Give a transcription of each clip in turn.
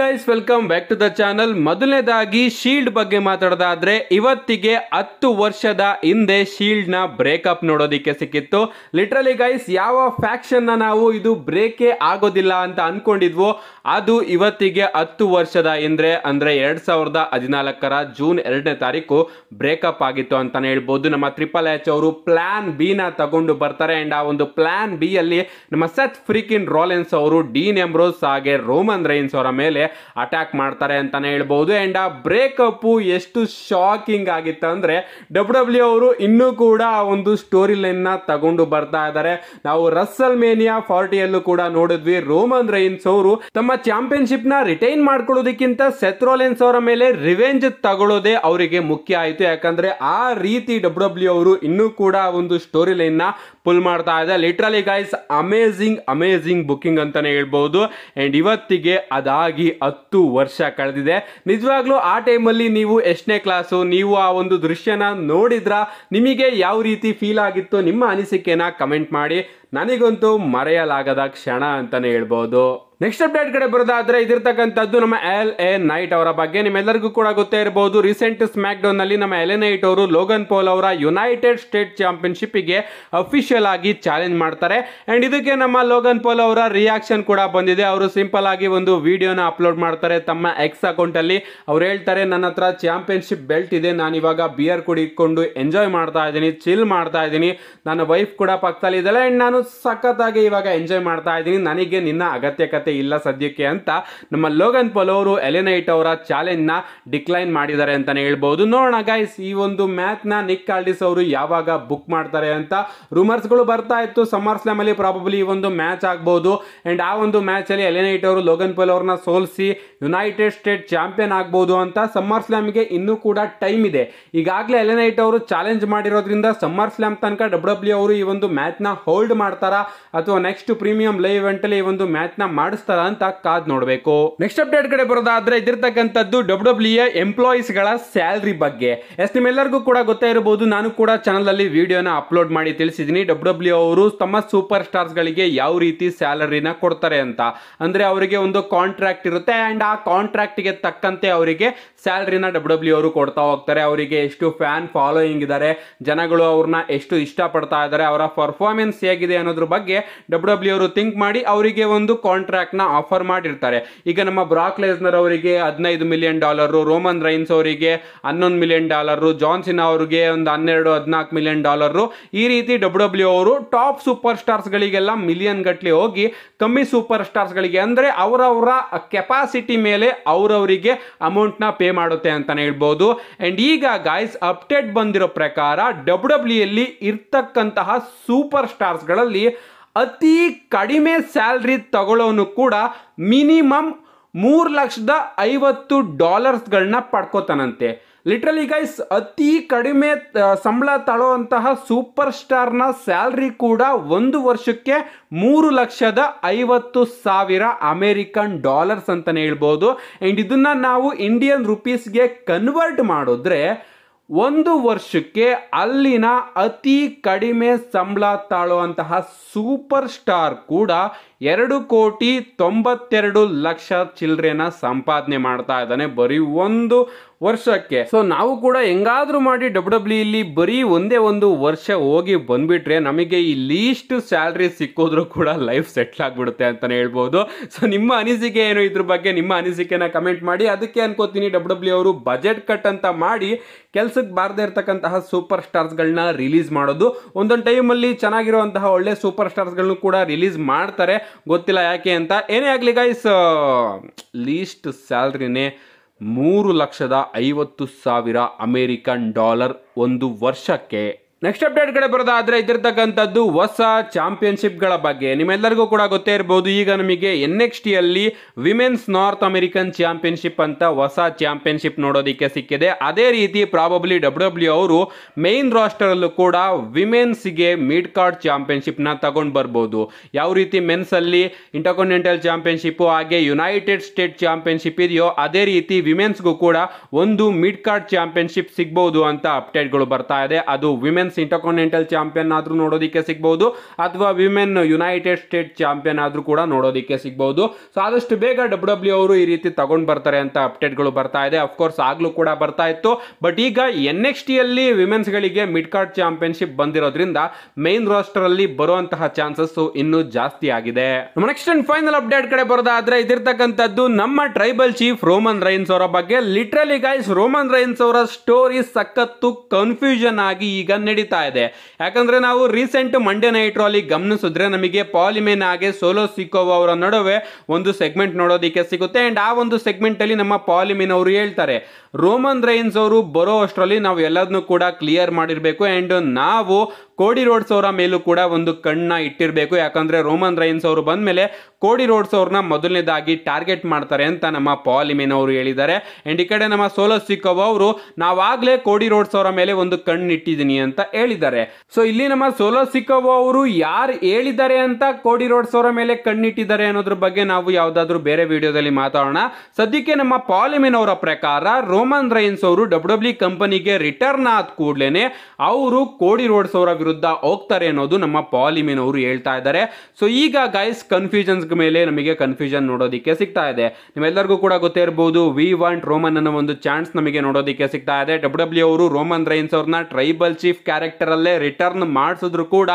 guys welcome back to the channel ಮೊದಲನೇದಾಗಿ shield ಬಗ್ಗೆ ಮಾತಾಡೋದಾದ್ರೆ ಇವತ್ತಿಗೆ ಹತ್ತು ವರ್ಷದ ಹಿಂದೆ ಶೀಲ್ಡ್ ನ ಬ್ರೇಕಪ್ ನೋಡೋದಿಕ್ಕೆ ಸಿಕ್ಕಿತ್ತು ಲಿಟ್ರಲಿ ಗೈಸ್ ಯಾವ ಫ್ಯಾಕ್ಷನ್ ನ ನಾವು ಇದು ಬ್ರೇಕೇ ಆಗೋದಿಲ್ಲ ಅಂತ ಅನ್ಕೊಂಡಿದ್ವು ಅದು ಇವತ್ತಿಗೆ ಹತ್ತು ವರ್ಷದ ಹಿಂದೆ ಅಂದ್ರೆ ಎರಡ್ ಸಾವಿರದ ಹದಿನಾಲ್ಕರ ಜೂನ್ ಎರಡನೇ ತಾರೀಕು ಬ್ರೇಕಪ್ ಆಗಿತ್ತು ಅಂತಾನೆ ಹೇಳ್ಬೋದು ನಮ್ಮ ಟ್ರಿಪಲ್ ಎಚ್ ಅವರು ಪ್ಲಾನ್ ಬಿ ನ ತಗೊಂಡು ಬರ್ತಾರೆ ಅಂಡ್ ಆ ಒಂದು ಪ್ಲಾನ್ ಬಿ ಅಲ್ಲಿ ನಮ್ಮ ಸತ್ ಫ್ರೀಕಿನ್ ರೋಲೆನ್ಸ್ ಅವರು ಡೀನ್ ಎಂಬ್ರೋಸ್ ಹಾಗೆ ರೋಮನ್ ರೈನ್ಸ್ ಅವರ ಮೇಲೆ ಮೇಲೆ ಅಟ್ಯಾಕ್ ಮಾಡ್ತಾರೆ ಅಂತಲೇ ಹೇಳ್ಬೋದು ಆ್ಯಂಡ್ ಆ ಬ್ರೇಕಪ್ಪು ಎಷ್ಟು ಶಾಕಿಂಗ್ ಆಗಿತ್ತು ಅಂದರೆ ಡಬ್ಲ್ಯೂ ಡಬ್ಲ್ಯೂ ಅವರು ಇನ್ನೂ ಕೂಡ ಆ ಒಂದು ಸ್ಟೋರಿ ಲೈನ್ನ ತಗೊಂಡು ಬರ್ತಾ ಇದ್ದಾರೆ ನಾವು ರಸ್ಸಲ್ ಮೇನಿಯಾ ಫಾರ್ಟಿಯಲ್ಲೂ ಕೂಡ ನೋಡಿದ್ವಿ ರೋಮನ್ ರೈನ್ಸ್ ಅವರು ತಮ್ಮ ಚಾಂಪಿಯನ್ಶಿಪ್ನ ರಿಟೈನ್ ಮಾಡ್ಕೊಳ್ಳೋದಕ್ಕಿಂತ ಸೆತ್ರೋಲೆನ್ಸ್ ಅವರ ಮೇಲೆ ರಿವೆಂಜ್ ತಗೊಳ್ಳೋದೇ ಅವರಿಗೆ ಮುಖ್ಯ ಆಯಿತು ಯಾಕಂದರೆ ಆ ರೀತಿ ಡಬ್ಲ್ಯೂ ಡಬ್ಲ್ಯೂ ಅವರು ಇನ್ನೂ ಕೂಡ ಒಂದು ಸ್ಟೋರಿ ಲೈನ್ನ ಪುಲ್ ಮಾಡ್ತಾ ಇದೆ literally guys amazing amazing booking ಅಂತಲೇ ಹೇಳ್ಬೋದು ಆ್ಯಂಡ್ ಇವತ್ತಿಗೆ ಅದಾಗಿ ಹತ್ತು ವರ್ಷ ಕಳೆದಿದೆ ನಿಜವಾಗ್ಲೂ ಆ ಟೈಮಲ್ಲಿ ನೀವು ಎಷ್ಟನೇ ಕ್ಲಾಸು ನೀವು ಆ ಒಂದು ದೃಶ್ಯನ ನೋಡಿದ್ರ ನಿಮಗೆ ಯಾವ ರೀತಿ ಫೀಲ್ ಆಗಿತ್ತು ನಿಮ್ಮ ಅನಿಸಿಕೆನ ಕಮೆಂಟ್ ಮಾಡಿ ನನಗಂತೂ ಮರೆಯಲಾಗದ ಕ್ಷಣ ಅಂತಲೇ ಹೇಳ್ಬೋದು ನೆಕ್ಸ್ಟ್ ಅಪ್ಡೇಟ್ ಕಡೆ ಬರೋದಾದ್ರೆ ಇದಿರ್ತಕ್ಕಂಥದ್ದು ನಮ್ಮ ಎಲ್ ಎ ನೈಟ್ ಅವರ ಬಗ್ಗೆ ನಿಮ್ಮೆಲ್ಲರಿಗೂ ಕೂಡ ಗೊತ್ತೇ ಇರಬಹುದು ರೀಸೆಂಟ್ ಸ್ಮ್ಯಾಕ್ ಡೌನ್ ನಲ್ಲಿ ನಮ್ಮ ಎಲ್ ನೈಟ್ ಅವರು ಲೋಗನ್ ಪೋಲ್ ಅವರ ಯುನೈಟೆಡ್ ಸ್ಟೇಟ್ ಚಾಂಪಿಯನ್ಶಿಪ್ ಗೆ ಅಫಿಷಿಯಲ್ ಆಗಿ ಚಾಲೆಂಜ್ ಮಾಡ್ತಾರೆ ಅಂಡ್ ಇದಕ್ಕೆ ನಮ್ಮ ಲೋಗನ್ ಪೋಲ್ ಅವರ ರಿಯಾಕ್ಷನ್ ಕೂಡ ಬಂದಿದೆ ಅವರು ಸಿಂಪಲ್ ಆಗಿ ಒಂದು ವಿಡಿಯೋನ ಅಪ್ಲೋಡ್ ಮಾಡ್ತಾರೆ ತಮ್ಮ ಎಕ್ಸ್ ಅಕೌಂಟ್ ಅಲ್ಲಿ ಅವ್ರು ಹೇಳ್ತಾರೆ ನನ್ನ ಹತ್ರ ಚಾಂಪಿಯನ್ಶಿಪ್ ಬೆಲ್ಟ್ ಇದೆ ನಾನು ಇವಾಗ ಬಿಯರ್ ಕುಡಿಕೊಂಡು ಎಂಜಾಯ್ ಮಾಡ್ತಾ ಇದ್ದೀನಿ ಚಿಲ್ ಮಾಡ್ತಾ ಇದ್ದೀನಿ ನನ್ನ ವೈಫ್ ಕೂಡ ಪಕ್ಕದಲ್ಲಿ ಇದ್ದಾಳೆ ಅಂಡ್ ನಾನು ಸಖತ್ತಾಗಿ ಇವಾಗ ಎಂಜಾಯ್ ಮಾಡ್ತಾ ಇದ್ದೀನಿ ನನಗೆ ನಿನ್ನ ಅಗತ್ಯಕತೆ ಅವಶ್ಯಕತೆ ಇಲ್ಲ ಸದ್ಯಕ್ಕೆ ಅಂತ ನಮ್ಮ ಲೋಗನ್ ಪೋಲ್ ಅವರು ಎಲೆನೈಟ್ ಅವರ ಚಾಲೆಂಜ್ ನ ಡಿಕ್ಲೈನ್ ಮಾಡಿದ್ದಾರೆ ಅಂತಲೇ ಹೇಳ್ಬೋದು ನೋಡೋಣ ಗೈಸ್ ಈ ಒಂದು ನ ನಿಕ್ ಕಾಲ್ಡಿಸ್ ಅವರು ಯಾವಾಗ ಬುಕ್ ಮಾಡ್ತಾರೆ ಅಂತ ರೂಮರ್ಸ್ ಗಳು ಬರ್ತಾ ಇತ್ತು ಸಮರ್ ಸ್ಲ್ಯಾಮಲ್ಲಿ ಪ್ರಾಬಬ್ಲಿ ಈ ಒಂದು ಮ್ಯಾಚ್ ಆಗ್ಬೋದು ಆ್ಯಂಡ್ ಆ ಒಂದು ಮ್ಯಾಚಲ್ಲಿ ಎಲೆನೈಟ್ ಅವರು ಲೋಗನ್ ಪೋಲ್ ಅವ್ರನ್ನ ಸೋಲಿಸಿ ಯುನೈಟೆಡ್ ಸ್ಟೇಟ್ ಚಾಂಪಿಯನ್ ಆಗ್ಬೋದು ಅಂತ ಸಮ್ಮರ್ ಗೆ ಇನ್ನೂ ಕೂಡ ಟೈಮ್ ಇದೆ ಈಗಾಗಲೇ ಎಲೆನೈಟ್ ಅವರು ಚಾಲೆಂಜ್ ಮಾಡಿರೋದ್ರಿಂದ ಸಮ್ಮರ್ ಸ್ಲ್ಯಾಮ್ ತನಕ ಡಬ್ಲ್ಯೂ ಡಬ್ಲ್ಯೂ e ಅವರು ಈ ಒಂದು ಮ್ಯಾಚ್ನ ಹೋಲ್ಡ್ ಮಾಡ್ತಾರಾ ಅಥವಾ ನೆಕ್ಸ್ಟ್ ಪ್ರೀಮಿಯಂ ಲೈವ್ ಇವೆಂಟಲ್ಲಿ ಈ ಒಂದು ಮ್ಯಾಚ್ನ ಮಾಡಿ ಮಾಡಿಸ್ತಾರ ಅಂತ ಕಾದ್ ನೋಡಬೇಕು ನೆಕ್ಸ್ಟ್ ಅಪ್ಡೇಟ್ ಕಡೆ ಬರೋದಾದ್ರೆ ಇದಿರ್ತಕ್ಕಂಥದ್ದು ಡಬ್ಲ್ಯೂ ಡಬ್ಲ್ಯೂ ಎಂಪ್ಲಾಯೀಸ್ ಗಳ ಸ್ಯಾಲ್ರಿ ಬಗ್ಗೆ ಎಸ್ ನಿಮ್ಮೆಲ್ಲರಿಗೂ ಕೂಡ ಗೊತ್ತೇ ಇರಬಹುದು ನಾನು ಕೂಡ ಚಾನಲ್ ಅಲ್ಲಿ ವಿಡಿಯೋನ ಅಪ್ಲೋಡ್ ಮಾಡಿ ತಿಳಿಸಿದೀನಿ ಡಬ್ಲ್ಯೂ ಡಬ್ಲ್ಯೂ e ಅವರು ತಮ್ಮ ಸೂಪರ್ ಸ್ಟಾರ್ಸ್ ಗಳಿಗೆ ಯಾವ ರೀತಿ ಸ್ಯಾಲರಿನ ಕೊಡ್ತಾರೆ ಅಂತ ಅಂದ್ರೆ ಅವರಿಗೆ ಒಂದು ಕಾಂಟ್ರಾಕ್ಟ್ ಇರುತ್ತೆ ಅಂಡ್ ಆ ಕಾಂಟ್ರಾಕ್ಟ್ ಗೆ ತಕ್ಕಂತೆ ಅವರಿಗೆ ಸ್ಯಾಲರಿನ ಡಬ್ಲ್ಯೂ e ಅವರು ಕೊಡ್ತಾ ಹೋಗ್ತಾರೆ ಅವರಿಗೆ ಎಷ್ಟು ಫ್ಯಾನ್ ಫಾಲೋಯಿಂಗ್ ಇದ್ದಾರೆ ಜನಗಳು ಅವ್ರನ್ನ ಎಷ್ಟು ಇಷ್ಟಪಡ್ತಾ ಇದ್ದಾರೆ ಅವರ ಪರ್ಫಾರ್ಮೆನ್ಸ್ ಹೇಗಿದೆ ಅನ್ನೋದ್ರ ಬಗ್ಗೆ ಡಬ್ಲ್ಯೂ ಡಬ್ಲ್ಯೂ e ಅವರು ಥಿಂಕ್ ಮಾಡಿ ಅವರಿಗೆ ಒಂದು ಕಾಂಟ್ರಾಕ್ಟ್ ಕಾಂಟ್ರಾಕ್ಟ್ನ ಆಫರ್ ಮಾಡಿರ್ತಾರೆ ಈಗ ನಮ್ಮ ಬ್ರಾಕ್ ಅವರಿಗೆ ಹದಿನೈದು ಮಿಲಿಯನ್ ಡಾಲರು ರೋಮನ್ ರೈನ್ಸ್ ಅವರಿಗೆ ಹನ್ನೊಂದು ಮಿಲಿಯನ್ ಡಾಲರ್ ಜಾನ್ಸಿನ್ ಅವರಿಗೆ ಒಂದು ಹನ್ನೆರಡು ಹದಿನಾಲ್ಕು ಮಿಲಿಯನ್ ಡಾಲರ್ ಈ ರೀತಿ ಡಬ್ಲ್ಯೂ ಅವರು ಟಾಪ್ ಸೂಪರ್ ಸ್ಟಾರ್ಸ್ಗಳಿಗೆಲ್ಲ ಮಿಲಿಯನ್ ಗಟ್ಲೆ ಹೋಗಿ ಕಮ್ಮಿ ಸೂಪರ್ ಸ್ಟಾರ್ಸ್ಗಳಿಗೆ ಅಂದರೆ ಅವರವರ ಕೆಪಾಸಿಟಿ ಮೇಲೆ ಅವರವರಿಗೆ ಅಮೌಂಟ್ನ ಪೇ ಮಾಡುತ್ತೆ ಅಂತಲೇ ಹೇಳ್ಬೋದು ಅಂಡ್ ಈಗ ಗಾಯ್ಸ್ ಅಪ್ಡೇಟ್ ಬಂದಿರೋ ಪ್ರಕಾರ ಡಬ್ಲ್ಯೂ ಡಬ್ಲ್ಯೂ ಇರ್ತಕ್ಕಂತಹ ಸೂಪರ್ ಸ್ಟಾರ್ಸ್ಗಳಲ್ಲಿ ಅತಿ ಕಡಿಮೆ ಸ್ಯಾಲ್ರಿ ತಗೊಳ್ಳೋನು ಕೂಡ ಮಿನಿಮಮ್ ಮೂರು ಲಕ್ಷದ ಐವತ್ತು ಡಾಲರ್ಸ್ಗಳನ್ನ ಪಡ್ಕೋತಾನಂತೆ ಲಿಟ್ರಲಿ ಗೈಸ್ ಅತಿ ಕಡಿಮೆ ಸಂಬಳ ತಳುವಂತಹ ಸೂಪರ್ ಸ್ಟಾರ್ನ ಸ್ಯಾಲ್ರಿ ಕೂಡ ಒಂದು ವರ್ಷಕ್ಕೆ ಮೂರು ಲಕ್ಷದ ಐವತ್ತು ಸಾವಿರ ಅಮೇರಿಕನ್ ಡಾಲರ್ಸ್ ಅಂತಲೇ ಹೇಳ್ಬೋದು ಆ್ಯಂಡ್ ಇದನ್ನು ನಾವು ಇಂಡಿಯನ್ ರುಪೀಸ್ಗೆ ಕನ್ವರ್ಟ್ ಮಾಡಿದ್ರೆ ಒಂದು ವರ್ಷಕ್ಕೆ ಅಲ್ಲಿನ ಅತಿ ಕಡಿಮೆ ಸಂಬಳ ತಾಳುವಂತಹ ಸೂಪರ್ ಸ್ಟಾರ್ ಕೂಡ ಎರಡು ಕೋಟಿ ತೊಂಬತ್ತೆರಡು ಲಕ್ಷ ಚಿಲ್ಲರೆನ ಸಂಪಾದನೆ ಮಾಡ್ತಾ ಇದ್ದಾನೆ ಬರೀ ಒಂದು ವರ್ಷಕ್ಕೆ ಸೊ ನಾವು ಕೂಡ ಹೆಂಗಾದ್ರೂ ಮಾಡಿ ಡಬ್ಲ್ಯೂ ಡಬ್ಲ್ಯೂ ಇಲ್ಲಿ ಬರೀ ಒಂದೇ ಒಂದು ವರ್ಷ ಹೋಗಿ ಬಂದ್ಬಿಟ್ರೆ ನಮಗೆ ಈ ಲೀಸ್ಟ್ ಸ್ಯಾಲ್ರಿ ಸಿಕ್ಕೋದ್ರೂ ಕೂಡ ಲೈಫ್ ಸೆಟ್ಲ್ ಆಗ್ಬಿಡುತ್ತೆ ಅಂತಲೇ ಹೇಳ್ಬೋದು ಸೊ ನಿಮ್ಮ ಅನಿಸಿಕೆ ಏನು ಇದ್ರ ಬಗ್ಗೆ ನಿಮ್ಮ ಅನಿಸಿಕೆನ ಕಮೆಂಟ್ ಮಾಡಿ ಅದಕ್ಕೆ ಅನ್ಕೋತೀನಿ ಡಬ್ಲ್ಯೂ ಡಬ್ಲ್ಯೂ ಅವರು ಬಜೆಟ್ ಕಟ್ ಅಂತ ಮಾಡಿ ಕೆಲ್ಸಕ್ಕೆ ಬಾರದೇ ಇರ್ತಕ್ಕಂತಹ ಸೂಪರ್ ಸ್ಟಾರ್ಸ್ಗಳನ್ನ ರಿಲೀಸ್ ಮಾಡೋದು ಒಂದೊಂದು ಟೈಮಲ್ಲಿ ಚೆನ್ನಾಗಿರುವಂತಹ ಒಳ್ಳೆ ಸೂಪರ್ ಸ್ಟಾರ್ಸ್ಗಳನ್ನು ಕೂಡ ರಿಲೀಸ್ ಮಾಡ್ತಾರೆ ಗೊತ್ತಿಲ್ಲ ಯಾಕೆ ಅಂತ ಏನೇ ಆಗಲಿ ಗೈಸ್ ಲೀಸ್ಟ್ ಸ್ಯಾಲ್ರಿನೇ ಮೂರು ಲಕ್ಷದ ಐವತ್ತು ಸಾವಿರ ಅಮೇರಿಕನ್ ಡಾಲರ್ ಒಂದು ವರ್ಷಕ್ಕೆ ನೆಕ್ಸ್ಟ್ ಅಪ್ಡೇಟ್ ಕಡೆ ಬರೋದಾದರೆ ಇದ್ದಿರ್ತಕ್ಕಂಥದ್ದು ಹೊಸ ಚಾಂಪಿಯನ್ಶಿಪ್ಗಳ ಬಗ್ಗೆ ನಿಮ್ಮೆಲ್ಲರಿಗೂ ಕೂಡ ಗೊತ್ತೇ ಇರ್ಬೋದು ಈಗ ನಮಗೆ ಎನ್ ಎಕ್ಸ್ ಟಿಯಲ್ಲಿ ವಿಮೆನ್ಸ್ ನಾರ್ತ್ ಅಮೆರಿಕನ್ ಚಾಂಪಿಯನ್ಶಿಪ್ ಅಂತ ಹೊಸ ಚಾಂಪಿಯನ್ಶಿಪ್ ನೋಡೋದಕ್ಕೆ ಸಿಕ್ಕಿದೆ ಅದೇ ರೀತಿ ಪ್ರಾಬಬ್ಲಿ ಡಬ್ಲ್ಯೂ ಡಬ್ಲ್ಯೂ ಅವರು ಮೇನ್ ರಾಸ್ಟರಲ್ಲೂ ಕೂಡ ವಿಮೆನ್ಸ್ಗೆ ಮಿಡ್ ಕಾರ್ಡ್ ಚಾಂಪಿಯನ್ಶಿಪ್ನ ತಗೊಂಡು ಬರ್ಬೋದು ಯಾವ ರೀತಿ ಮೆನ್ಸಲ್ಲಿ ಇಂಟರ್ಕಾಂಟಿನೆಂಟಲ್ ಚಾಂಪಿಯನ್ಶಿಪ್ಪು ಹಾಗೆ ಯುನೈಟೆಡ್ ಸ್ಟೇಟ್ ಚಾಂಪಿಯನ್ಶಿಪ್ ಇದೆಯೋ ಅದೇ ರೀತಿ ವಿಮೆನ್ಸ್ಗೂ ಕೂಡ ಒಂದು ಮಿಡ್ ಕಾರ್ಡ್ ಚಾಂಪಿಯನ್ಶಿಪ್ ಸಿಗ್ಬೋದು ಅಂತ ಅಪ್ಡೇಟ್ಗಳು ಬರ್ತಾ ಇದೆ ಅದು ವಿಮೆನ್ ವುಮೆನ್ಸ್ ಇಂಟರ್ಕಾಂಟಿನೆಂಟಲ್ ಚಾಂಪಿಯನ್ ಆದರೂ ನೋಡೋದಕ್ಕೆ ಸಿಗ್ಬೋದು ಅಥವಾ ವಿಮೆನ್ ಯುನೈಟೆಡ್ ಸ್ಟೇಟ್ ಚಾಂಪಿಯನ್ ಆದರೂ ಕೂಡ ನೋಡೋದಕ್ಕೆ ಸಿಗ್ಬೋದು ಸೊ ಆದಷ್ಟು ಬೇಗ ಡಬ್ಲ್ಯೂ ಡಬ್ಲ್ಯೂ e ಅವರು ಈ ರೀತಿ ತಗೊಂಡು ಬರ್ತಾರೆ ಅಂತ ಅಪ್ಡೇಟ್ಗಳು ಬರ್ತಾ ಇದೆ ಅಫ್ಕೋರ್ಸ್ ಆಗಲೂ ಕೂಡ ಬರ್ತಾ ಇತ್ತು ಬಟ್ ಈಗ ಎನ್ ಎಕ್ಸ್ ಟಿಯಲ್ಲಿ ವಿಮೆನ್ಸ್ಗಳಿಗೆ ಮಿಡ್ ಕಾರ್ಡ್ ಚಾಂಪಿಯನ್ಶಿಪ್ ಬಂದಿರೋದ್ರಿಂದ ಮೇನ್ ಅಲ್ಲಿ ಬರುವಂತಹ ಚಾನ್ಸಸ್ ಇನ್ನೂ ಜಾಸ್ತಿ ಆಗಿದೆ ನೆಕ್ಸ್ಟ್ ಅಂಡ್ ಫೈನಲ್ ಅಪ್ಡೇಟ್ ಕಡೆ ಬರೋದಾದ್ರೆ ಇದಿರ್ತಕ್ಕಂಥದ್ದು ನಮ್ಮ ಟ್ರೈಬಲ್ ಚೀಫ್ ರೋಮನ್ ರೈನ್ಸ್ ಅವರ ಬಗ್ಗೆ ಲಿಟ್ರಲಿ ಗೈಸ್ ರೋಮನ್ ರೈನ್ಸ್ ಅವರ ಸ್ಟೋರಿ ಸಖತ್ತು ಕನ್ಫ್ಯೂಷನ್ ಆಗಿ ಈಗ ನಡೀತಾ ಇದೆ ಯಾಕಂದ್ರೆ ನಾವು ರೀಸೆಂಟ್ ಮಂಡೇ ನೈಟ್ ಅಲ್ಲಿ ಗಮನಿಸಿದ್ರೆ ನಮಗೆ ಪಾಲಿಮೇನ್ ಹಾಗೆ ಸೋಲೋ ಸಿಕ್ಕೋ ಅವರ ನಡುವೆ ಒಂದು ಸೆಗ್ಮೆಂಟ್ ನೋಡೋದಿಕ್ಕೆ ಸಿಗುತ್ತೆ ಅಂಡ್ ಆ ಒಂದು ಸೆಗ್ಮೆಂಟ್ ಅಲ್ಲಿ ನಮ್ಮ ಪಾಲಿಮೇನ್ ಅವರು ಹೇಳ್ತಾರೆ ರೋಮನ್ ರೈನ್ಸ್ ಅವರು ಬರೋ ಅಷ್ಟರಲ್ಲಿ ನಾವು ಎಲ್ಲದನ್ನು ಕೂಡ ಕ್ಲಿಯರ್ ಮಾಡಿರಬೇಕು ಆ್ಯಂಡ್ ನಾವು ಕೋಡಿ ರೋಡ್ಸ್ ಅವರ ಮೇಲೂ ಕೂಡ ಒಂದು ಕಣ್ಣ ಇಟ್ಟಿರಬೇಕು ಯಾಕಂದರೆ ರೋಮನ್ ರೈನ್ಸ್ ಅವರು ಬಂದ ಮೇಲೆ ಕೋಡಿ ರೋಡ್ಸ್ ಅವ್ರನ್ನ ಮೊದಲನೇದಾಗಿ ಟಾರ್ಗೆಟ್ ಮಾಡ್ತಾರೆ ಅಂತ ನಮ್ಮ ಪಾಲಿಮೆನ್ ಅವರು ಹೇಳಿದ್ದಾರೆ ಆ್ಯಂಡ್ ಈ ಕಡೆ ನಮ್ಮ ಸೋಲೋ ಸಿಕ್ಕವ ಅವರು ನಾವಾಗಲೇ ಕೋಡಿ ರೋಡ್ಸ್ ಅವರ ಮೇಲೆ ಒಂದು ಕಣ್ಣು ಇಟ್ಟಿದ್ದೀನಿ ಅಂತ ಹೇಳಿದ್ದಾರೆ ಸೊ ಇಲ್ಲಿ ನಮ್ಮ ಸೋಲೋ ಸಿಕ್ಕವ ಅವರು ಯಾರು ಹೇಳಿದ್ದಾರೆ ಅಂತ ಕೋಡಿ ರೋಡ್ಸ್ ಅವರ ಮೇಲೆ ಕಣ್ಣಿಟ್ಟಿದ್ದಾರೆ ಅನ್ನೋದ್ರ ಬಗ್ಗೆ ನಾವು ಯಾವುದಾದ್ರೂ ಬೇರೆ ವಿಡಿಯೋದಲ್ಲಿ ಮಾತಾಡೋಣ ಸದ್ಯಕ್ಕೆ ನಮ್ಮ ಪಾಲಿಮೆನ್ ಅವರ ಪ್ರಕಾರ ರೋಮನ್ ರೈನ್ಸ್ ಅವರು ಡಬ್ಲ್ಯೂ ಡಬ್ಲ್ಯೂ ಕಂಪನಿಗೆ e ರಿಟರ್ನ್ ಆದ ಕೂಡಲೇ ಅವರು ಕೋಡಿ ರೋಡ್ಸ್ ಅವರ ವಿರುದ್ಧ ಹೋಗ್ತಾರೆ ಅನ್ನೋದು ನಮ್ಮ ಪಾಲಿಮಿನ್ ಅವರು ಹೇಳ್ತಾ ಇದ್ದಾರೆ ಸೊ ಈಗ ಗೈಸ್ ಕನ್ಫ್ಯೂಷನ್ಸ್ ಮೇಲೆ ನಮಗೆ ಕನ್ಫ್ಯೂಷನ್ ನೋಡೋದಕ್ಕೆ ಸಿಗ್ತಾ ಇದೆ ನಿಮ್ಮೆಲ್ಲರಿಗೂ ಕೂಡ ಗೊತ್ತೇ ಇರಬಹುದು ವಿ ವಾಂಟ್ ರೋಮನ್ ಅನ್ನೋ ಒಂದು ಚಾನ್ಸ್ ನಮಗೆ ನೋಡೋದಕ್ಕೆ ಸಿಗ್ತಾ ಇದೆ ಡಬ್ಲ್ಯೂ ಡಬ್ಲ್ಯೂ ಅವರು ರೋಮನ್ ರೈನ್ಸ್ ಅವ್ರನ್ನ ಟ್ರೈಬಲ್ ಚೀಫ್ ಕ್ಯಾರೆಕ್ಟರ್ ಅಲ್ಲೇ ರಿಟರ್ನ್ ಮಾಡಿಸಿದ್ರು ಕೂಡ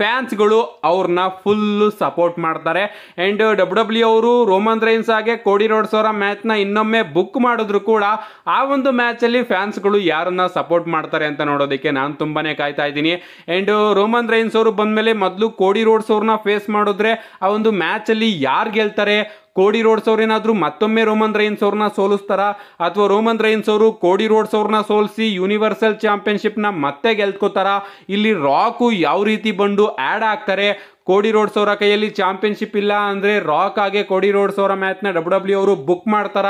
ಫ್ಯಾನ್ಸ್ಗಳು ಅವ್ರನ್ನ ಫುಲ್ಲು ಸಪೋರ್ಟ್ ಮಾಡ್ತಾರೆ ಆ್ಯಂಡ್ ಡಬ್ಲ್ಯೂ ಡಬ್ಲ್ಯೂ ಅವರು ರೋಮನ್ ರೈನ್ಸ್ ಹಾಗೆ ಕೋಡಿ ರೋಡ್ಸ್ ಅವರ ಮ್ಯಾಚ್ನ ಇನ್ನೊಮ್ಮೆ ಬುಕ್ ಮಾಡಿದ್ರು ಕೂಡ ಆ ಒಂದು ಮ್ಯಾಚಲ್ಲಿ ಫ್ಯಾನ್ಸ್ಗಳು ಯಾರನ್ನ ಸಪೋರ್ಟ್ ಮಾಡ್ತಾರೆ ಅಂತ ನೋಡೋದಕ್ಕೆ ನಾನು ತುಂಬಾ ಕಾಯ್ತಾ ಇದ್ದೀನಿ ಆ್ಯಂಡ್ ರೋಮನ್ ರೈನ್ಸ್ ಅವರು ಬಂದಮೇಲೆ ಮೊದಲು ಕೋಡಿ ರೋಡ್ಸ್ ಅವ್ರನ್ನ ಫೇಸ್ ಮಾಡಿದ್ರೆ ಆ ಒಂದು ಮ್ಯಾಚಲ್ಲಿ ಯಾರು ಗೆಲ್ತಾರೆ ಕೋಡಿ ರೋಡ್ಸ್ ಅವರೇನಾದರೂ ಮತ್ತೊಮ್ಮೆ ರೋಮನ್ ರೈನ್ಸ್ ಅವ್ರನ್ನ ಸೋಲಿಸ್ತಾರಾ ಅಥವಾ ರೋಮನ್ ರೈನ್ಸ್ ಅವರು ಕೋಡಿ ರೋಡ್ಸ್ ಅವ್ರನ್ನ ಸೋಲಿಸಿ ಯೂನಿವರ್ಸಲ್ ಚಾಂಪಿಯನ್ಶಿಪ್ನ ಮತ್ತೆ ಗೆಲ್ತ್ಕೋತಾರ ಇಲ್ಲಿ ರಾಕು ಯಾವ ರೀತಿ ಬಂದು ಆ್ಯಡ್ ಆಗ್ತಾರೆ ಕೋಡಿ ರೋಡ್ಸ್ ಅವರ ಕೈಯಲ್ಲಿ ಚಾಂಪಿಯನ್ಶಿಪ್ ಇಲ್ಲ ಅಂದರೆ ರಾಕ್ ಆಗಿ ಕೋಡಿ ರೋಡ್ಸ್ ಅವರ ಮ್ಯಾಚ್ನ ಡಬ್ಲ್ಯೂ ಡಬ್ಲ್ಯೂ e ಅವರು ಬುಕ್ ಮಾಡ್ತಾರ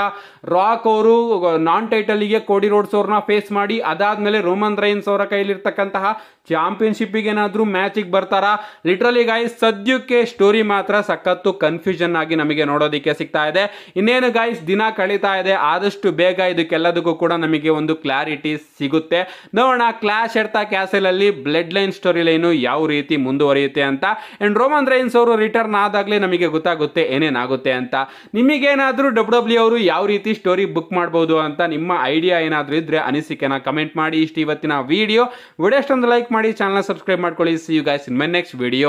ರಾಕ್ ಅವರು ನಾನ್ ಟೈಟಲಿಗೆ ಕೋಡಿ ರೋಡ್ಸ್ ಅವ್ರನ್ನ ಫೇಸ್ ಮಾಡಿ ಅದಾದಮೇಲೆ ರೋಮನ್ ರೈನ್ಸ್ ಅವರ ಕೈಲಿರ್ತಕ್ಕಂತಹ ಚಾಂಪಿಯನ್ಶಿಪ್ಪಿಗೆ ಏನಾದರೂ ಮ್ಯಾಚಿಗೆ ಬರ್ತಾರಾ ಲಿಟ್ರಲಿ ಗಾಯ್ಸ್ ಸದ್ಯಕ್ಕೆ ಸ್ಟೋರಿ ಮಾತ್ರ ಸಖತ್ತು ಕನ್ಫ್ಯೂಷನ್ ಆಗಿ ನಮಗೆ ನೋಡೋದಕ್ಕೆ ಸಿಗ್ತಾ ಇದೆ ಇನ್ನೇನು ಗಾಯ್ಸ್ ದಿನ ಕಳೀತಾ ಇದೆ ಆದಷ್ಟು ಬೇಗ ಇದಕ್ಕೆಲ್ಲದಕ್ಕೂ ಕೂಡ ನಮಗೆ ಒಂದು ಕ್ಲಾರಿಟಿ ಸಿಗುತ್ತೆ ನೋಡೋಣ ಕ್ಲಾಶ್ ಎಡ್ತಾ ಕ್ಯಾಸೆಲಲ್ಲಿ ಬ್ಲಡ್ ಲೈನ್ ಸ್ಟೋರಿ ಲೈನು ಯಾವ ರೀತಿ ಮುಂದುವರಿಯುತ್ತೆ ಅಂತ ಆ್ಯಂಡ್ ರೋಮನ್ ರೈನ್ಸ್ ಅವರು ರಿಟರ್ನ್ ಆದಾಗಲೇ ನಮಗೆ ಗೊತ್ತಾಗುತ್ತೆ ಏನೇನಾಗುತ್ತೆ ಅಂತ ನಿಮಗೇನಾದರೂ ಡಬ್ಲ್ಯೂ ಡಬ್ಲ್ಯೂ e ಅವರು ಯಾವ ರೀತಿ ಸ್ಟೋರಿ ಬುಕ್ ಮಾಡ್ಬೋದು ಅಂತ ನಿಮ್ಮ ಐಡಿಯಾ ಏನಾದರೂ ಇದ್ದರೆ ಅನಿಸಿಕೆನ ಕಮೆಂಟ್ ಮಾಡಿ ಇಷ್ಟು ಇವತ್ತಿನ ವಿಡಿಯೋ ವಿಡಿಯೋ ಅಷ್ಟೊಂದು ಲೈಕ್ ಮಾಡಿ ಚಾನಲ್ ಸಬ್ಸ್ಕ್ರೈಬ್ ಮಾಡ್ಕೊಳ್ಳಿ see you guys in my next video